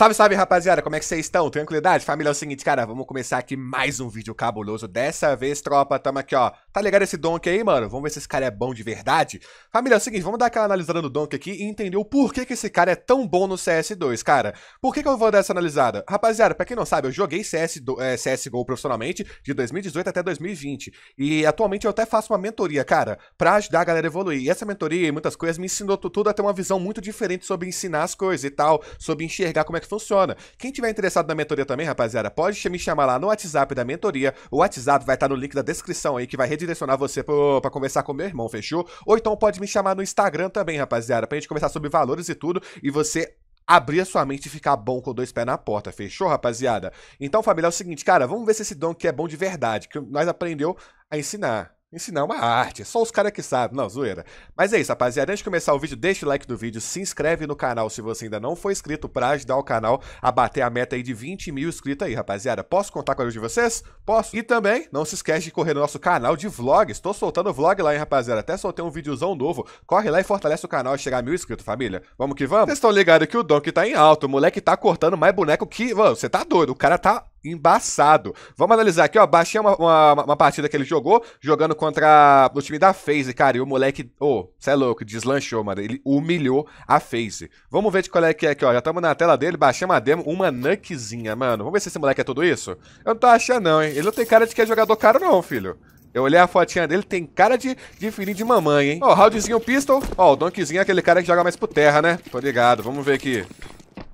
Salve, salve, rapaziada, como é que vocês estão? Tranquilidade? Família, é o seguinte, cara, vamos começar aqui mais um vídeo cabuloso. Dessa vez, tropa, tamo aqui, ó. Tá ligado esse Donk aí, mano? Vamos ver se esse cara é bom de verdade. Família, é o seguinte, vamos dar aquela analisada no Donk aqui e entender o porquê que esse cara é tão bom no CS2, cara. Por que que eu vou dar essa analisada? Rapaziada, pra quem não sabe, eu joguei CS, é, CSGO profissionalmente de 2018 até 2020. E atualmente eu até faço uma mentoria, cara, pra ajudar a galera a evoluir. E essa mentoria e muitas coisas me ensinou tudo a ter uma visão muito diferente sobre ensinar as coisas e tal, sobre enxergar como é que funciona. Quem tiver interessado na mentoria também, rapaziada, pode me chamar lá no WhatsApp da mentoria. O WhatsApp vai estar tá no link da descrição aí, que vai redirecionar você para conversar com meu irmão, fechou? Ou então pode me chamar no Instagram também, rapaziada, pra gente conversar sobre valores e tudo. E você abrir a sua mente e ficar bom com dois pés na porta, fechou, rapaziada? Então, família, é o seguinte, cara, vamos ver se esse dom que é bom de verdade, que nós aprendeu a ensinar. Ensinar é uma arte, é só os caras que sabem. Não, zoeira. Mas é isso, rapaziada. Antes de começar o vídeo, deixa o like do vídeo, se inscreve no canal se você ainda não for inscrito pra ajudar o canal a bater a meta aí de 20 mil inscritos aí, rapaziada. Posso contar com a de vocês? Posso. E também, não se esquece de correr no nosso canal de vlogs. Tô soltando vlog lá, hein, rapaziada. Até soltei um videozão novo. Corre lá e fortalece o canal e chegar a mil inscritos, família. Vamos que vamos? Vocês estão ligados que o Donkey tá em alto, o moleque tá cortando mais boneco que... Mano, você tá doido. O cara tá embaçado. Vamos analisar aqui, ó. Baixei uma, uma, uma, partida que ele jogou, jogando contra o time da FaZe, cara. E o moleque, ô, oh, cê é louco, deslanchou, mano. Ele humilhou a FaZe. Vamos ver de qual é que é aqui, ó. Já estamos na tela dele, baixei uma demo, uma nukezinha, mano. Vamos ver se esse moleque é tudo isso? Eu não tô achando, não, hein. Ele não tem cara de que é jogador caro, não, filho. Eu olhei a fotinha dele, tem cara de, de filhinho de mamãe, hein? Ó, oh, roundzinho pistol. Ó, oh, o donkeyzinho é aquele cara que joga mais pro terra, né? Tô ligado, vamos ver aqui.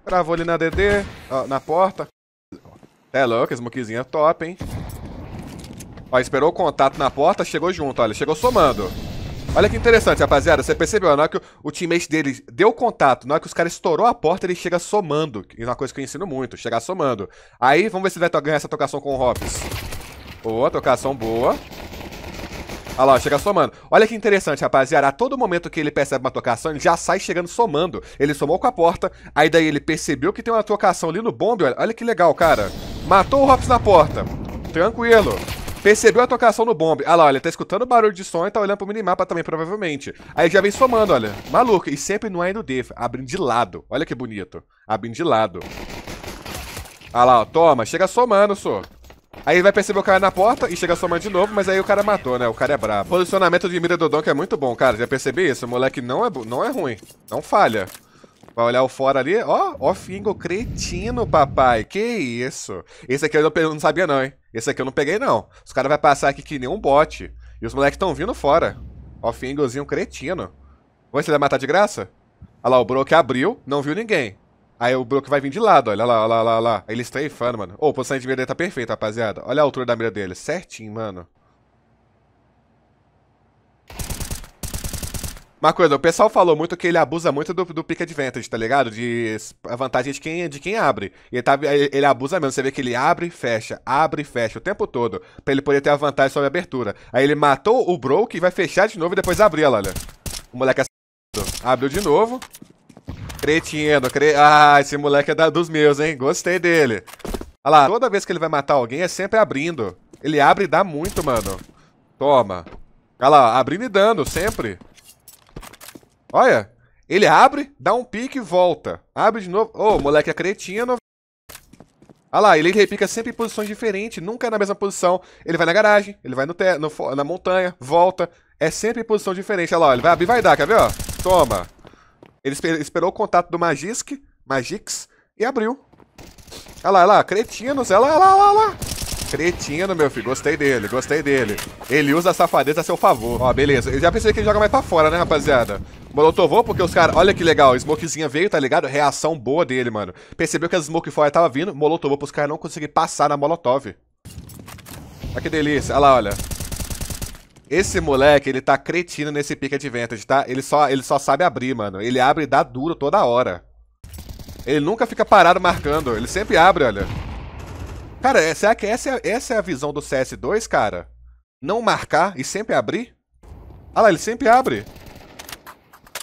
Travou ali na DD, ó, na porta. É louco, smokezinha é top, hein? Ó, esperou o contato na porta, chegou junto, olha. Chegou somando. Olha que interessante, rapaziada. Você percebeu, na hora que o, o teammate dele deu contato, na hora que os caras estourou a porta, ele chega somando. E é uma coisa que eu ensino muito, chegar somando. Aí, vamos ver se ele vai ganhar essa tocação com o Hobbs. Boa, tocação boa. Olha lá, chega somando. Olha que interessante, rapaziada. A todo momento que ele percebe uma tocação, ele já sai chegando somando. Ele somou com a porta, aí daí ele percebeu que tem uma tocação ali no bombe. Olha, olha que legal, cara. Matou o Hops na porta. Tranquilo. Percebeu a tocação no bombe. Ah lá, olha, tá escutando o barulho de som e tá olhando pro minimapa também, provavelmente. Aí já vem somando, olha. Maluco, e sempre no A e no D, abrindo de lado. Olha que bonito. Abrindo de lado. Ah lá, ó, toma, chega somando, só. Aí vai perceber o cara na porta e chega somando de novo, mas aí o cara matou, né? O cara é brabo. Posicionamento de mira do Donk é muito bom, cara. Já percebi isso? O moleque não é, não é ruim. Não falha. Vai olhar o fora ali, ó, ó Fingo, cretino, papai, que isso. Esse aqui eu não, não sabia não, hein. Esse aqui eu não peguei não. Os caras vão passar aqui que nem um bote. E os moleques estão vindo fora. Ó Fingozinho, cretino. Vamos se ele vai matar de graça? Olha lá, o Brook abriu, não viu ninguém. Aí o Brook vai vir de lado, olha lá, olha lá, olha lá. Ele está aí, fã, mano. Ô, oh, posição de mira dele tá perfeita, rapaziada. Olha a altura da mira dele, certinho, mano. Uma coisa, o pessoal falou muito que ele abusa muito do, do pick advantage, tá ligado? De a vantagem de quem, de quem abre. E ele, tá, ele, abusa mesmo. Você vê que ele abre fecha, abre fecha o tempo todo. Pra ele poder ter a vantagem sobre a abertura. Aí ele matou o Broke e vai fechar de novo e depois abrir, olha. O moleque é Abriu de novo. Cretino, cre... Ah, esse moleque é da, dos meus, hein? Gostei dele. Olha lá, toda vez que ele vai matar alguém é sempre abrindo. Ele abre e dá muito, mano. Toma. Olha lá, abrindo e dando, sempre. Olha, ele abre, dá um pique e volta. Abre de novo. Ô, oh, moleque é cretino. Olha lá, ele repica sempre em posições diferentes, nunca é na mesma posição. Ele vai na garagem, ele vai no, te, no na montanha, volta. É sempre em posição diferente. Olha lá, ele vai abrir vai dar, quer ver? Ó? Toma. Ele esperou o contato do Magisk, Magix, e abriu. Olha lá, olha lá, cretinos. Olha lá, olha lá, olha lá. Cretino, meu filho. Gostei dele, gostei dele. Ele usa a safadeza a seu favor. Ó, beleza. Eu já pensei que ele joga mais pra fora, né, rapaziada? Molotovou porque os caras... Olha que legal. Smokezinha veio, tá ligado? Reação boa dele, mano. Percebeu que as smoke fora tava vindo. Molotovou pros caras não conseguirem passar na molotov. Olha que delícia. Olha lá, olha. Esse moleque, ele tá cretino nesse pick advantage, tá? Ele só, ele só sabe abrir, mano. Ele abre e dá duro toda hora. Ele nunca fica parado marcando. Ele sempre abre, olha. Cara, será é que essa, é essa é a visão do CS2, cara? Não marcar e sempre abrir? Ah lá, ele sempre abre.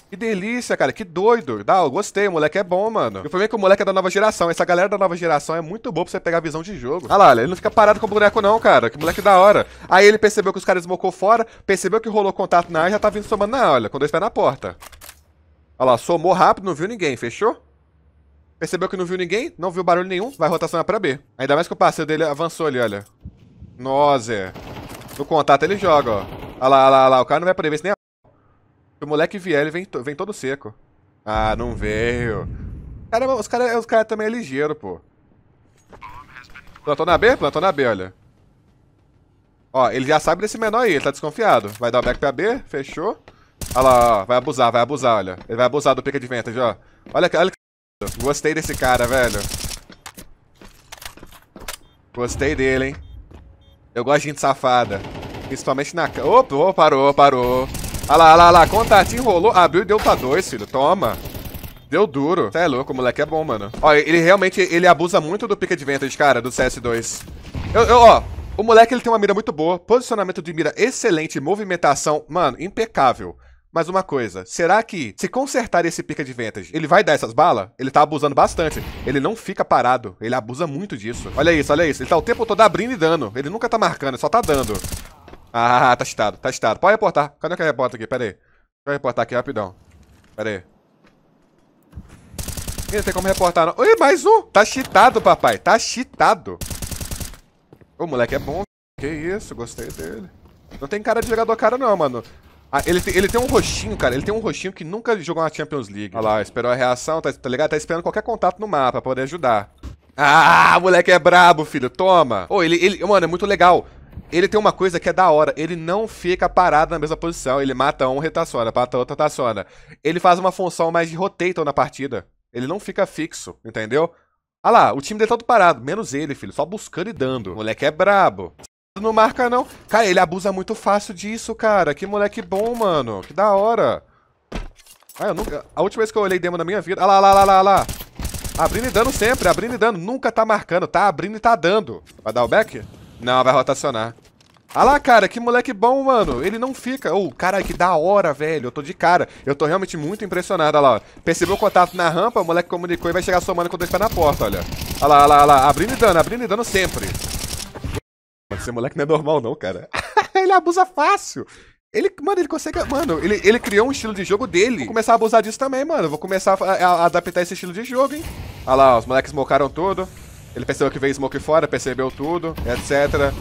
Que delícia, cara. Que doido. Dá, eu gostei. O moleque é bom, mano. Eu falei que o moleque é da nova geração. Essa galera da nova geração é muito boa pra você pegar a visão de jogo. Ah lá, ele não fica parado com o boneco não, cara. Que moleque da hora. Aí ele percebeu que os caras smocou fora, percebeu que rolou contato na área e já tá vindo somando na área. Com dois pés na porta. Olha lá, somou rápido, não viu ninguém. Fechou? Percebeu que não viu ninguém, não viu barulho nenhum, vai rotacionar pra B. Ainda mais que o parceiro dele avançou ali, olha. Nossa. É. No contato ele joga, ó. Olha lá, olha lá, olha lá. O cara não vai poder ver se nem a... Se o moleque vier, ele vem, vem todo seco. Ah, não veio. Cara, os caras os cara também é ligeiro, pô. Plantou na B? Plantou na B, olha. Ó, ele já sabe desse menor aí, ele tá desconfiado. Vai dar o back pra B, fechou. Olha lá, ó, vai abusar, vai abusar, olha. Ele vai abusar do pica de vento, ó. Olha, olha Gostei desse cara, velho. Gostei dele, hein? Eu gosto de gente safada. Principalmente na... Opa, parou, parou. Ah lá, olha lá, ah lá. Contatinho rolou. Abriu e deu pra dois, filho. Toma. Deu duro. Cê é louco, o moleque é bom, mano. Ó, ele realmente, ele abusa muito do pick advantage, cara, do CS2. Eu, eu, ó, o moleque, ele tem uma mira muito boa, posicionamento de mira excelente, movimentação, mano, impecável. Mas uma coisa, será que se consertar esse pica de Vantage, ele vai dar essas balas? Ele tá abusando bastante. Ele não fica parado, ele abusa muito disso. Olha isso, olha isso. Ele tá o tempo todo abrindo e dando. Ele nunca tá marcando, ele só tá dando. Ah, tá cheatado, tá cheatado. Pode reportar. Cadê que eu reporto aqui? Pera aí. Deixa eu reportar aqui rapidão. Pera aí. Ih, não tem como reportar não. Ih, mais um! Tá cheatado, papai. Tá cheatado. O moleque é bom. Que isso, gostei dele. Não tem cara de jogador cara não, mano. Ah, ele, tem, ele tem um roxinho, cara. Ele tem um roxinho que nunca jogou na Champions League. Olha lá, esperou a reação, tá, tá ligado? Tá esperando qualquer contato no mapa pra poder ajudar. Ah, moleque é brabo, filho. Toma. Ô, oh, ele, ele... Mano, é muito legal. Ele tem uma coisa que é da hora. Ele não fica parado na mesma posição. Ele mata um, retaciona. Mata outro, retaciona. Ele faz uma função mais de rotator na partida. Ele não fica fixo, entendeu? Ah lá, o time dele tá todo parado. Menos ele, filho. Só buscando e dando. Moleque é brabo. Não marca, não. Cara, ele abusa muito fácil disso, cara. Que moleque bom, mano. Que da hora. Ah, eu nunca... A última vez que eu olhei demo na minha vida... Ah lá, lá, lá, lá, lá. Abrindo e dando sempre, abrindo e dando. Nunca tá marcando, tá abrindo e tá dando. Vai dar o back? Não, vai rotacionar. Ah lá, cara, que moleque bom, mano. Ele não fica. Ô, oh, cara, que da hora, velho. Eu tô de cara. Eu tô realmente muito impressionado, olha lá. Percebeu o contato na rampa, o moleque comunicou e vai chegar somando com dois pés na porta, olha. Olha lá, olha lá, olha lá. Abrindo e dando, abrindo e dando sempre esse moleque não é normal, não, cara. ele abusa fácil. Ele, mano, ele consegue. Mano, ele, ele criou um estilo de jogo dele. Vou começar a abusar disso também, mano. Vou começar a, a, a adaptar esse estilo de jogo, hein? Olha ah lá, os moleques smokaram tudo. Ele percebeu que veio smoke fora, percebeu tudo, etc.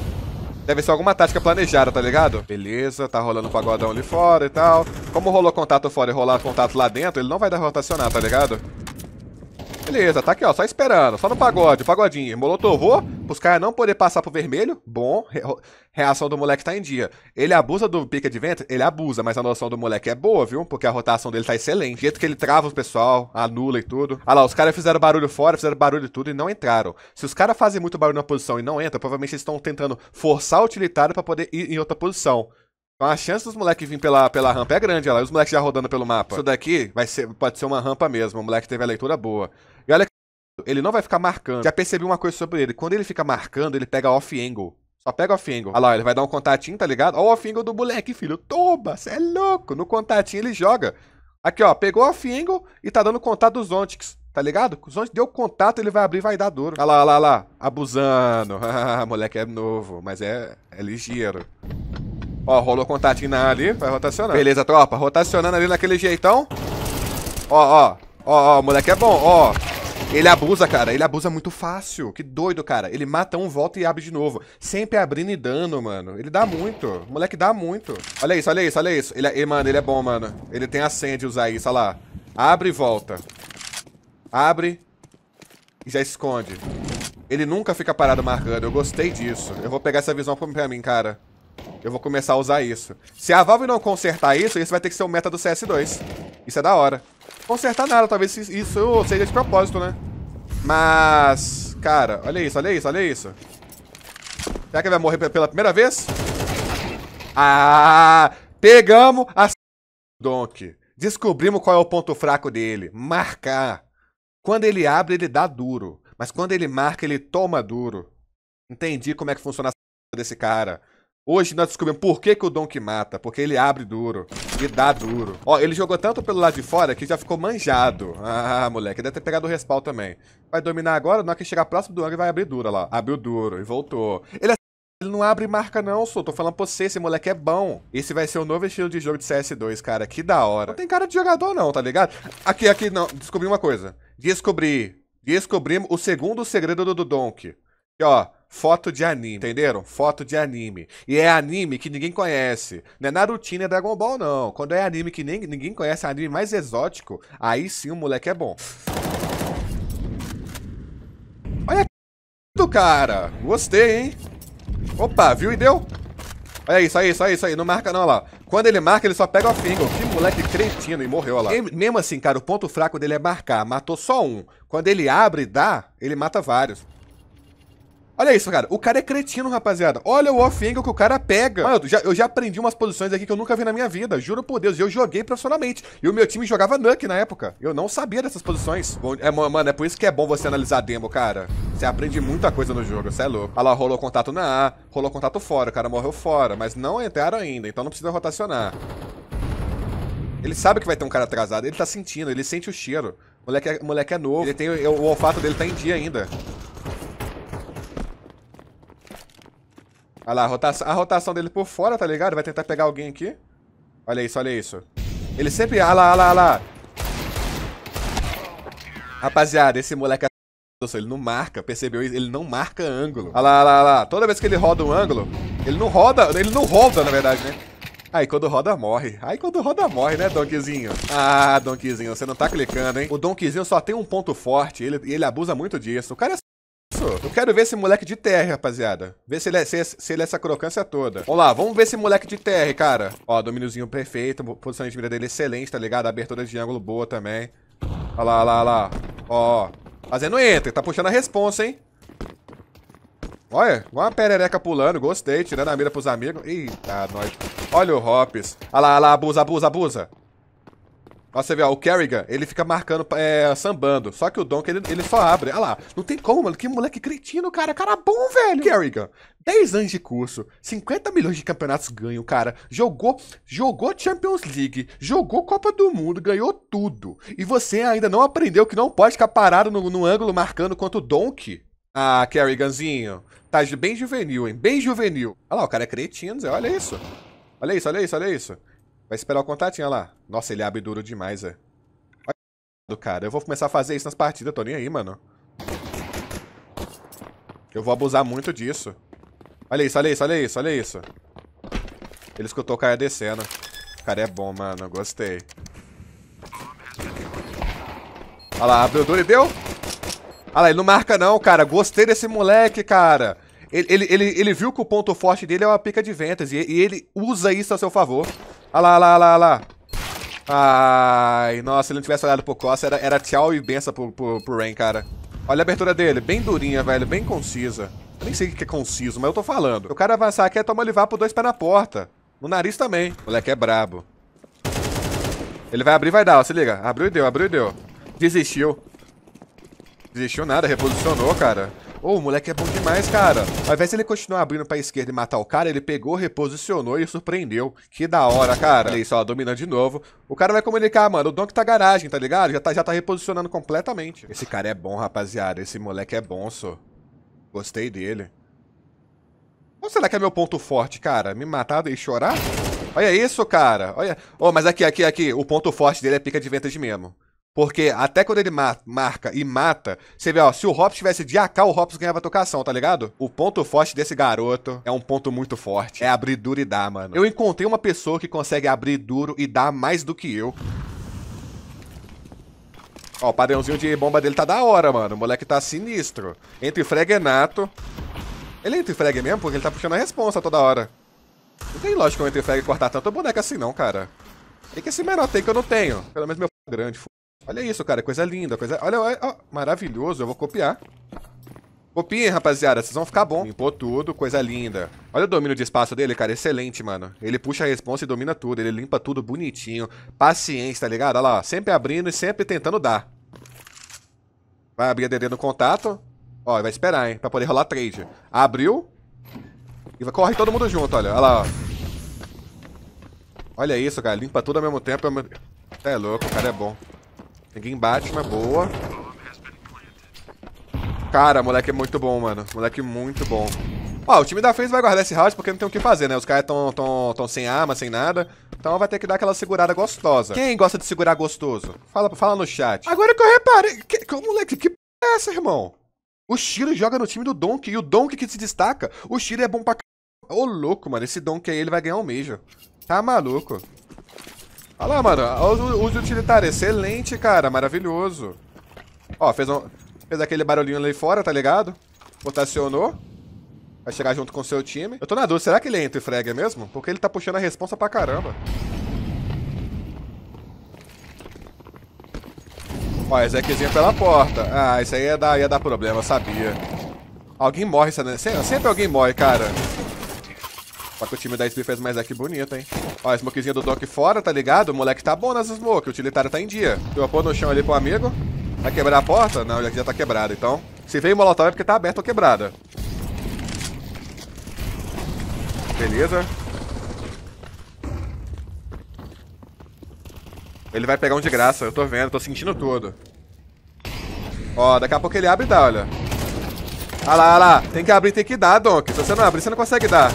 Deve ser alguma tática planejada, tá ligado? Beleza, tá rolando um pagodão ali fora e tal. Como rolou contato fora e rolar contato lá dentro, ele não vai dar rotacionar, tá ligado? Beleza, tá aqui, ó, só esperando, só no pagode, pagodinho. Molotovou, pros caras não poder passar pro vermelho, bom, reação do moleque tá em dia. Ele abusa do pica de vento? Ele abusa, mas a noção do moleque é boa, viu? Porque a rotação dele tá excelente. O jeito que ele trava o pessoal, anula e tudo. Ah lá, os caras fizeram barulho fora, fizeram barulho e tudo e não entraram. Se os caras fazem muito barulho na posição e não entram, provavelmente eles estão tentando forçar o utilitário para poder ir em outra posição. Então a chance dos moleques virem pela, pela rampa é grande, olha lá. Os moleques já rodando pelo mapa. Isso daqui vai ser, pode ser uma rampa mesmo. O moleque teve a leitura boa. Ele não vai ficar marcando. Já percebi uma coisa sobre ele. Quando ele fica marcando, ele pega off-angle. Só pega off-angle. Olha lá, ele vai dar um contatinho, tá ligado? Olha o off-angle do moleque, filho. Toma, você é louco. No contatinho ele joga. Aqui, ó. Pegou off-angle e tá dando contato dos Ontics. Tá ligado? Os Ontics deu contato, ele vai abrir e vai dar duro. Olha lá, olha lá, olha lá. Abusando. Ah, moleque é novo, mas é, é ligeiro. Ó, rolou contatinho na ali. Vai rotacionando. Beleza, tropa. Rotacionando ali naquele jeitão. Ó, ó. Ó, ó. O moleque é bom, ó. Ele abusa, cara. Ele abusa muito fácil. Que doido, cara. Ele mata um, volta e abre de novo. Sempre abrindo e dando, mano. Ele dá muito. O moleque dá muito. Olha isso, olha isso, olha isso. Ele, ele, é, mano, ele é bom, mano. Ele tem a senha de usar isso, olha lá. Abre e volta. Abre. E já esconde. Ele nunca fica parado marcando. Eu gostei disso. Eu vou pegar essa visão pra mim, cara. Eu vou começar a usar isso. Se a Valve não consertar isso, isso vai ter que ser o meta do CS2. Isso é da hora consertar nada. Talvez isso seja de propósito, né? Mas... Cara, olha isso, olha isso, olha isso. Será que ele vai morrer pela primeira vez? Ah! Pegamos a... Donk. Descobrimos qual é o ponto fraco dele. Marcar. Quando ele abre, ele dá duro. Mas quando ele marca, ele toma duro. Entendi como é que funciona a desse cara. Hoje nós descobrimos por que, que o Donk mata. Porque ele abre duro. E dá duro. Ó, ele jogou tanto pelo lado de fora que já ficou manjado. Ah, moleque. Deve ter pegado o respawn também. Vai dominar agora. Na hora que chegar próximo do Ang, vai abrir duro. Olha lá. Abriu duro e voltou. Ele é ele não abre marca não, sou. Tô falando pra você, esse moleque é bom. Esse vai ser o novo estilo de jogo de CS2, cara. Que da hora. Não tem cara de jogador não, tá ligado? Aqui, aqui, não. Descobri uma coisa. Descobri. Descobrimos o segundo segredo do, do Donk. Que, ó foto de anime, entenderam? Foto de anime. E é anime que ninguém conhece. Não é Naruto nem é Dragon Ball, não. Quando é anime que nem, ninguém conhece, é anime mais exótico, aí sim o moleque é bom. Olha aqui do cara. Gostei, hein? Opa, viu e deu? Olha isso, olha isso, olha isso aí. Não marca não, lá. Quando ele marca, ele só pega o finger. Que moleque cretino. E morreu, olha lá. E, mesmo assim, cara, o ponto fraco dele é marcar. Matou só um. Quando ele abre e dá, ele mata vários. Olha isso, cara. O cara é cretino, rapaziada. Olha o off-angle que o cara pega. Mano, já, eu já aprendi umas posições aqui que eu nunca vi na minha vida. Juro por Deus, eu joguei profissionalmente. E o meu time jogava Nuke na época. Eu não sabia dessas posições. Bom, é, mano, é por isso que é bom você analisar demo, cara. Você aprende muita coisa no jogo, você é louco. Olha lá, rolou contato na A, rolou contato fora, o cara morreu fora. Mas não entraram ainda, então não precisa rotacionar. Ele sabe que vai ter um cara atrasado. Ele tá sentindo, ele sente o cheiro. Moleque é, moleque é novo. Ele tem, o olfato dele tá em dia ainda. Olha lá, a rotação, a rotação dele por fora, tá ligado? Vai tentar pegar alguém aqui. Olha isso, olha isso. Ele sempre... Olha ah lá, olha ah lá, olha ah lá. Rapaziada, esse moleque é... Ele não marca, percebeu? Ele não marca ângulo. Olha lá, olha lá, olha lá. Toda vez que ele roda um ângulo, ele não roda... Ele não roda, na verdade, né? Aí quando roda, morre. Aí quando roda, morre, né, Donkeyzinho? Ah, Donkeyzinho, você não tá clicando, hein? O Donkeyzinho só tem um ponto forte e ele, ele abusa muito disso. O cara é eu quero ver esse moleque de TR, rapaziada. Ver se ele, é, se, se ele é essa crocância toda. Vamos lá, vamos ver esse moleque de TR, cara. Ó, domíniozinho perfeito. Posição de mira dele excelente, tá ligado? Abertura de ângulo boa também. Olha lá, olha lá, olha lá. Ó, fazendo enter. Tá puxando a responsa, hein? Olha, uma perereca pulando, gostei, tirando a mira pros amigos. Eita, nós. Olha o Hops. Olha lá, olha lá, abusa, abusa, abusa. Ó, você vê, ó, o Kerrigan, ele fica marcando, é, sambando. Só que o Donk, ele, ele só abre. Olha lá, não tem como, mano. Que moleque cretino, cara. Cara bom, velho. Kerrigan, 10 anos de curso, 50 milhões de campeonatos ganho, cara. Jogou, jogou Champions League, jogou Copa do Mundo, ganhou tudo. E você ainda não aprendeu que não pode ficar parado no, no ângulo marcando contra o Donk? Ah, Kerriganzinho, tá bem juvenil, hein? Bem juvenil. Olha lá, o cara é cretino, Zé. Olha isso. Olha isso, olha isso, olha isso. Vai esperar o contatinho, olha lá. Nossa, ele abre duro demais, é. Olha cara. Eu vou começar a fazer isso nas partidas, tô nem aí, mano. Eu vou abusar muito disso. Olha isso, olha isso, olha isso, olha isso. Ele escutou o cara descendo. O cara é bom, mano. Gostei. Olha lá, abriu duro e deu. Olha lá, ele não marca não, cara. Gostei desse moleque, cara. Ele, ele, ele, ele viu que o ponto forte dele é uma pica de ventas e, e ele usa isso a seu favor. Olha lá, olha lá, olha lá. Ai, nossa, se ele não tivesse olhado pro Costa, era, era tchau e benção pro, pro, pro Rain, cara. Olha a abertura dele, bem durinha, velho, bem concisa. Eu nem sei o que é conciso, mas eu tô falando. O cara avançar aqui é tomar ele vá pro dois pés na porta. No nariz também. O moleque é brabo. Ele vai abrir vai dar, ó, se liga. Abriu e deu, abriu e deu. Desistiu. Desistiu nada, reposicionou, cara. Ô, oh, o moleque é bom demais, cara. Ao invés de ele continuar abrindo pra esquerda e matar o cara, ele pegou, reposicionou e surpreendeu. Que da hora, cara. Olha isso, ó, dominando de novo. O cara vai comunicar, mano. O Donk tá garagem, tá ligado? Já tá, já tá reposicionando completamente. Esse cara é bom, rapaziada. Esse moleque é bom, só. Gostei dele. Ou será que é meu ponto forte, cara? Me matar e chorar? Olha isso, cara. Olha. Oh, mas aqui, aqui, aqui. O ponto forte dele é pica de de mesmo. Porque até quando ele marca e mata, você vê, ó, se o Hobbs tivesse de AK, o Hobbs ganhava a tocação, tá ligado? O ponto forte desse garoto é um ponto muito forte. É abrir duro e dar, mano. Eu encontrei uma pessoa que consegue abrir duro e dar mais do que eu. Ó, o padrãozinho de bomba dele tá da hora, mano. O moleque tá sinistro. Entre frag e nato. Ele é entre frag mesmo? Porque ele tá puxando a responsa toda hora. Não tem lógica eu entre frag e cortar tanto boneco assim não, cara. É que esse menor tem que eu não tenho? Pelo menos meu grande, Olha isso, cara. Coisa linda. Coisa... Olha, olha. maravilhoso. Eu vou copiar. Copiem, rapaziada. Vocês vão ficar bom. Limpou tudo. Coisa linda. Olha o domínio de espaço dele, cara. Excelente, mano. Ele puxa a responsa e domina tudo. Ele limpa tudo bonitinho. Paciência, tá ligado? Olha lá. Ó. Sempre abrindo e sempre tentando dar. Vai abrir a DD no contato. Ó, vai esperar, hein? Pra poder rolar trade. Abriu. E vai... corre todo mundo junto, olha. Olha lá, ó. Olha isso, cara. Limpa tudo ao mesmo tempo. É louco, o cara é bom. Ninguém bate, mas boa. Cara, moleque é muito bom, mano. Moleque muito bom. Ó, o time da FaZe vai guardar esse round porque não tem o que fazer, né? Os caras tão, tão, tão sem arma, sem nada. Então vai ter que dar aquela segurada gostosa. Quem gosta de segurar gostoso? Fala, fala no chat. Agora que eu reparei... Que, que, moleque, que p*** é essa, irmão? O Shiro joga no time do Donk e o Donk que se destaca. O Shiro é bom pra c... Ô, louco, mano. Esse Donk aí, ele vai ganhar um mijo. Tá maluco. Olha lá, mano. Uso utilitário. Excelente, cara. Maravilhoso. Ó, fez, um, fez aquele barulhinho ali fora, tá ligado? Rotacionou. Vai chegar junto com o seu time. Eu tô na dúvida, será que ele é entra e frega mesmo? Porque ele tá puxando a responsa pra caramba. Ó, Ezequizinho pela porta. Ah, isso aí ia dar, ia dar problema, eu sabia. Alguém morre, sempre alguém morre, cara. Só que o time da SB fez mais deck bonito, hein? Ó, a smokezinha do Doc fora, tá ligado? O moleque tá bom nas smoke, o utilitário tá em dia. pôr no chão ali pro amigo. Vai quebrar a porta? Não, já tá quebrada, então. Se veio molotov é porque tá aberta ou quebrada. Beleza. Ele vai pegar um de graça, eu tô vendo, tô sentindo tudo. Ó, daqui a pouco ele abre e dá, olha. Ah lá, ah lá. Tem que abrir, tem que dar, Donk. Se você não abrir, você não consegue dar.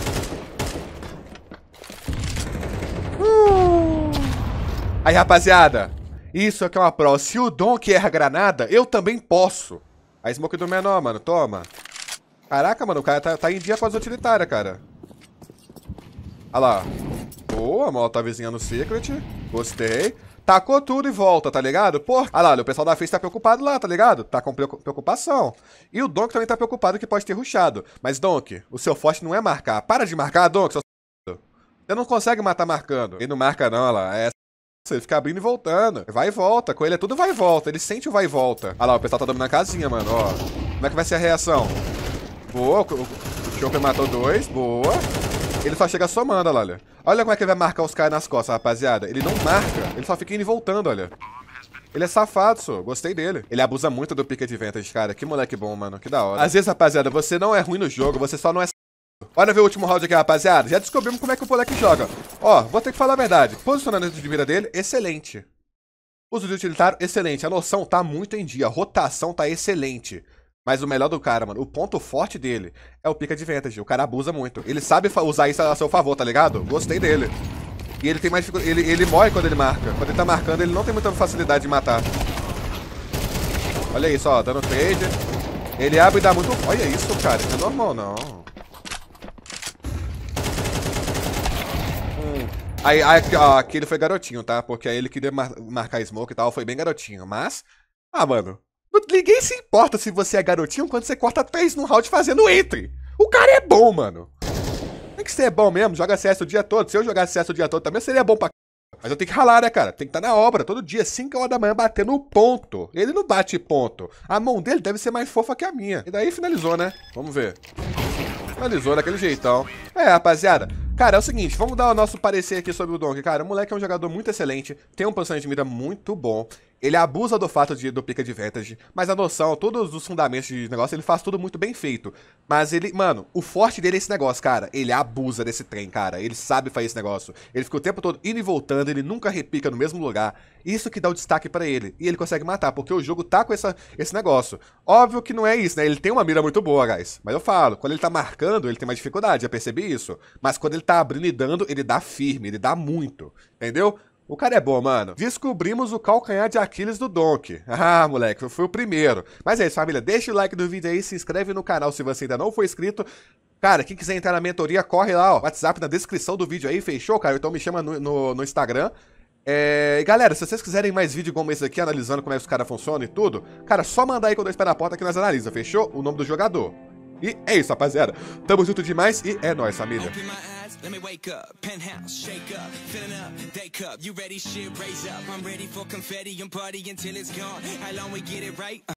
Aí, rapaziada, isso aqui é uma prova. Se o Donk erra granada, eu também posso. A smoke do menor, mano. Toma. Caraca, mano, o cara tá, tá em dia com as utilitárias, cara. Olha lá. Boa, mal tá vizinha no Secret. Gostei. Tacou tudo e volta, tá ligado? Pô, olha lá, o pessoal da Face tá preocupado lá, tá ligado? Tá com preocupação. E o Donk também tá preocupado que pode ter ruxado. Mas, Donk, o seu forte não é marcar. Para de marcar, Donk, seu... Você não consegue matar marcando. Ele não marca não, olha lá. É ele fica abrindo e voltando. Vai e volta. Com ele é tudo vai e volta. Ele sente o vai e volta. Ah lá, o pessoal tá dominando a casinha, mano. Ó. Como é que vai ser a reação? Boa. O Choker matou dois. Boa. Ele só chega somando, olha, olha. Olha como é que ele vai marcar os caras nas costas, rapaziada. Ele não marca. Ele só fica indo e voltando, olha. Ele é safado, só. Gostei dele. Ele abusa muito do pick advantage, cara. Que moleque bom, mano. Que da hora. Às vezes, rapaziada, você não é ruim no jogo, você só não é Olha ver o último round aqui, rapaziada. Já descobrimos como é que o moleque joga. Ó, vou ter que falar a verdade. Posicionamento de mira dele, excelente. Uso de utilitário, excelente. A noção tá muito em dia. A rotação tá excelente. Mas o melhor do cara, mano, o ponto forte dele é o pica de vantagem. O cara abusa muito. Ele sabe usar isso a seu favor, tá ligado? Gostei dele. E ele tem mais dificuldade. Ele, ele morre quando ele marca. Quando ele tá marcando, ele não tem muita facilidade de matar. Olha isso, ó. Dando trade. Ele abre e dá muito... Olha isso, cara. Isso é normal, não. Aí, aí ó, aquele foi garotinho, tá? Porque aí ele queria mar marcar smoke e tal, foi bem garotinho. Mas, ah, mano, ninguém se importa se você é garotinho quando você corta três no round fazendo entre. O cara é bom, mano. Tem é que ser é bom mesmo, joga acesso o dia todo. Se eu jogar acesso o dia todo também seria bom pra mas eu tenho que ralar, né, cara? Tem que estar tá na obra, todo dia, 5 horas da manhã, batendo ponto. Ele não bate ponto. A mão dele deve ser mais fofa que a minha. E daí finalizou, né? Vamos ver. Finalizou daquele jeitão. É, rapaziada, Cara, é o seguinte, vamos dar o nosso parecer aqui sobre o Donkey. Cara, o moleque é um jogador muito excelente, tem um posicionamento de mira muito bom. Ele abusa do fato de, do pica de Vantage, mas a noção, todos os fundamentos de negócio, ele faz tudo muito bem feito. Mas ele, mano, o forte dele é esse negócio, cara. Ele abusa desse trem, cara. Ele sabe fazer esse negócio. Ele fica o tempo todo indo e voltando, ele nunca repica no mesmo lugar. Isso que dá o destaque para ele. E ele consegue matar, porque o jogo tá com essa, esse negócio. Óbvio que não é isso, né? Ele tem uma mira muito boa, guys. Mas eu falo, quando ele tá marcando, ele tem mais dificuldade, já percebi isso. Mas quando ele tá abrindo e dando, ele dá firme, ele dá muito. Entendeu? O cara é bom, mano. Descobrimos o calcanhar de Aquiles do Donk. Ah, moleque, eu fui o primeiro. Mas é isso, família. Deixa o like do vídeo aí, se inscreve no canal se você ainda não for inscrito. Cara, quem quiser entrar na mentoria, corre lá, ó. WhatsApp na descrição do vídeo aí, fechou, cara? Então me chama no, no, no Instagram. É, galera, se vocês quiserem mais vídeo como esse aqui, analisando como é que os caras funcionam e tudo, cara, só mandar aí com dois pés a porta que nós analisa, fechou? O nome do jogador. E é isso, rapaziada. Tamo junto demais e é nóis, família. Let me wake up, penthouse, shake up, filling up, day cup. You ready? Shit, raise up. I'm ready for confetti. I'm until till it's gone. How long we get it right?